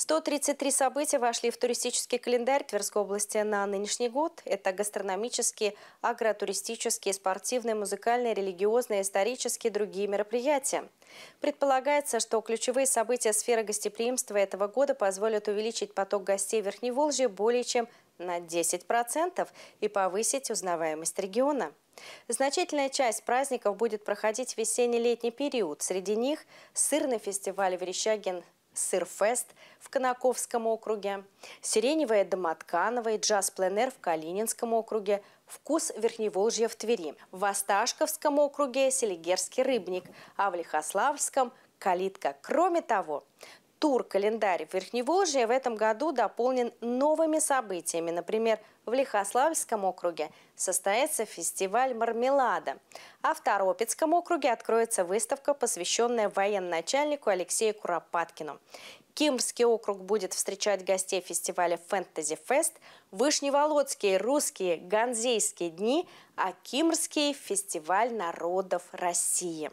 133 события вошли в туристический календарь Тверской области на нынешний год. Это гастрономические, агротуристические, спортивные, музыкальные, религиозные, исторические и другие мероприятия. Предполагается, что ключевые события сферы гостеприимства этого года позволят увеличить поток гостей Верхней Волжья более чем на 10% и повысить узнаваемость региона. Значительная часть праздников будет проходить в весенне-летний период. Среди них сырный фестиваль «Верещагин» Сырфест в Конаковском округе, Сиреневая домоткановая, Джаз-пленер в Калининском округе, Вкус Верхневолжья в Твери, в Осташковском округе Селигерский рыбник, а в Лихославльском – калитка. Кроме того, Тур-календарь Верхневолжья в этом году дополнен новыми событиями. Например, в Лихославльском округе состоится фестиваль мармелада, а в Торопецком округе откроется выставка, посвященная военачальнику Алексею Куропаткину. Кимский округ будет встречать гостей фестиваля «Фэнтези Фест», Вышневолодские русские ганзейские дни, а Кимрский – фестиваль народов России.